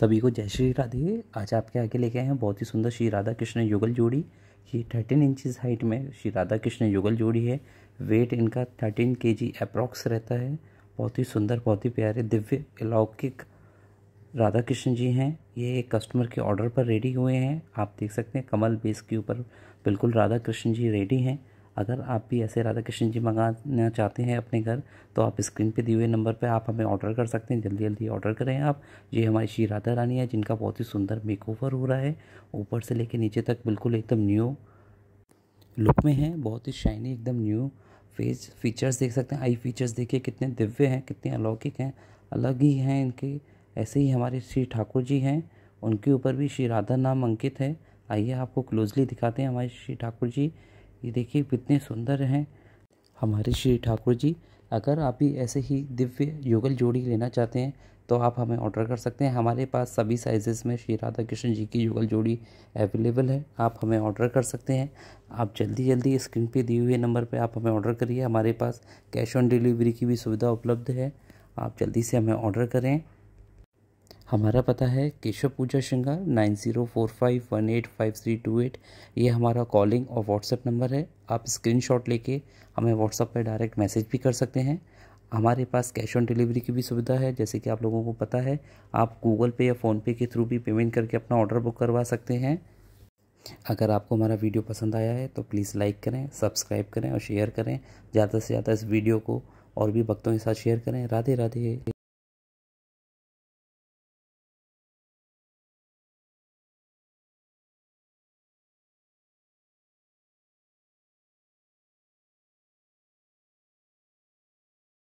सभी को जय श्री राधे आज आपके आगे लेके आए हैं बहुत ही सुंदर श्री राधा कृष्ण युगल जोड़ी ये थर्टीन इंचज हाइट में श्री राधा कृष्ण युगल जोड़ी है वेट इनका थर्टीन के जी अप्रॉक्स रहता है बहुत ही सुंदर बहुत ही प्यारे दिव्य अलौकिक राधा कृष्ण जी हैं ये एक कस्टमर के ऑर्डर पर रेडी हुए हैं आप देख सकते हैं कमल बेस के ऊपर बिल्कुल राधा कृष्ण जी रेडी हैं अगर आप भी ऐसे राधा कृष्ण जी मंगाना चाहते हैं अपने घर तो आप स्क्रीन पे दिए हुए नंबर पे आप हमें ऑर्डर कर सकते हैं जल्दी जल्दी ऑर्डर करें आप ये हमारी श्री राधा रानी है जिनका बहुत ही सुंदर मेक हो रहा है ऊपर से लेके नीचे तक बिल्कुल एकदम न्यू लुक में है बहुत ही शाइनी एकदम न्यू फेस फीचर्स देख सकते हैं आई फीचर्स देखिए कितने दिव्य हैं कितने अलौकिक हैं अलग ही हैं इनके ऐसे ही हमारे श्री ठाकुर जी हैं उनके ऊपर भी श्री राधा नाम अंकित है आइए आपको क्लोजली दिखाते हैं हमारे श्री ठाकुर जी ये देखिए कितने सुंदर हैं हमारे श्री ठाकुर जी अगर आप भी ऐसे ही दिव्य युगल जोड़ी लेना चाहते हैं तो आप हमें ऑर्डर कर सकते हैं हमारे पास सभी साइज़ेस में श्री राधा कृष्ण जी की युगल जोड़ी अवेलेबल है आप हमें ऑर्डर कर सकते हैं आप जल्दी जल्दी स्क्रीन पे दिए हुए नंबर पे आप हमें ऑर्डर करिए हमारे पास कैश ऑन डिलीवरी की भी सुविधा उपलब्ध है आप जल्दी से हमें ऑर्डर करें हमारा पता है Keshav Puja Shringar nine zero four five one eight five three two eight ये हमारा कॉलिंग और व्हाट्सएप नंबर है आप स्क्रीनशॉट लेके हमें व्हाट्सएप पर डायरेक्ट मैसेज भी कर सकते हैं हमारे पास कैश ऑन डिलीवरी की भी सुविधा है जैसे कि आप लोगों को पता है आप गूगल पे या फ़ोनपे के थ्रू भी पेमेंट करके अपना ऑर्डर बुक करवा सकते हैं अगर आपको हमारा वीडियो पसंद आया है तो प्लीज़ लाइक करें सब्सक्राइब करें और शेयर करें ज़्यादा से ज़्यादा इस वीडियो को और भी भक्तों के साथ शेयर करें राधे राधे